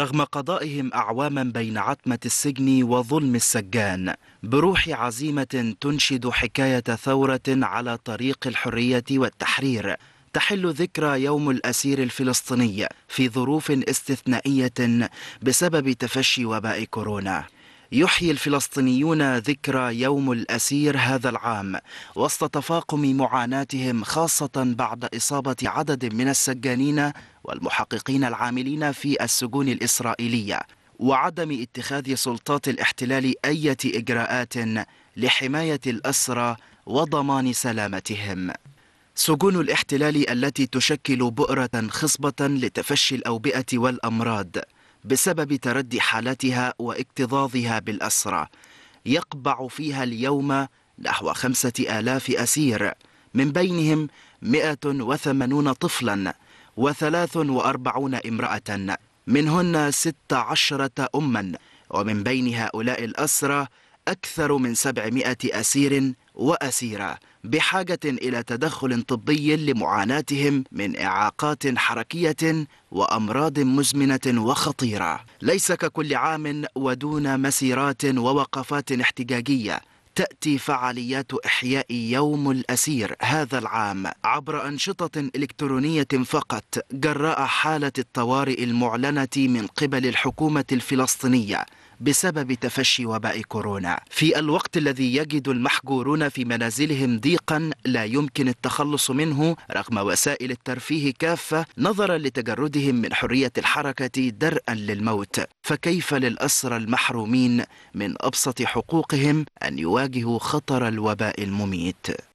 رغم قضائهم أعواما بين عتمة السجن وظلم السجان بروح عزيمة تنشد حكاية ثورة على طريق الحرية والتحرير تحل ذكرى يوم الأسير الفلسطيني في ظروف استثنائية بسبب تفشي وباء كورونا يحيي الفلسطينيون ذكرى يوم الأسير هذا العام وسط تفاقم معاناتهم خاصة بعد إصابة عدد من السجانين والمحققين العاملين في السجون الإسرائيلية وعدم اتخاذ سلطات الاحتلال أي إجراءات لحماية الأسرى وضمان سلامتهم سجون الاحتلال التي تشكل بؤرة خصبة لتفشي الأوبئة والأمراض بسبب تردي حالتها واكتظاظها بالأسرى يقبع فيها اليوم نحو خمسة آلاف أسير من بينهم وثمانون طفلا وثلاث وأربعون امرأة منهن عشرة أما ومن بين هؤلاء الأسرى أكثر من 700 أسير وأسيرة بحاجة إلى تدخل طبي لمعاناتهم من إعاقات حركية وأمراض مزمنة وخطيرة ليس ككل عام ودون مسيرات ووقفات احتجاجية تأتي فعاليات إحياء يوم الأسير هذا العام عبر أنشطة إلكترونية فقط جراء حالة الطوارئ المعلنة من قبل الحكومة الفلسطينية بسبب تفشي وباء كورونا في الوقت الذي يجد المحجورون في منازلهم ضيقا لا يمكن التخلص منه رغم وسائل الترفيه كافة نظرا لتجردهم من حرية الحركة درءا للموت فكيف للأسرى المحرومين من أبسط حقوقهم أن يواجهوا خطر الوباء المميت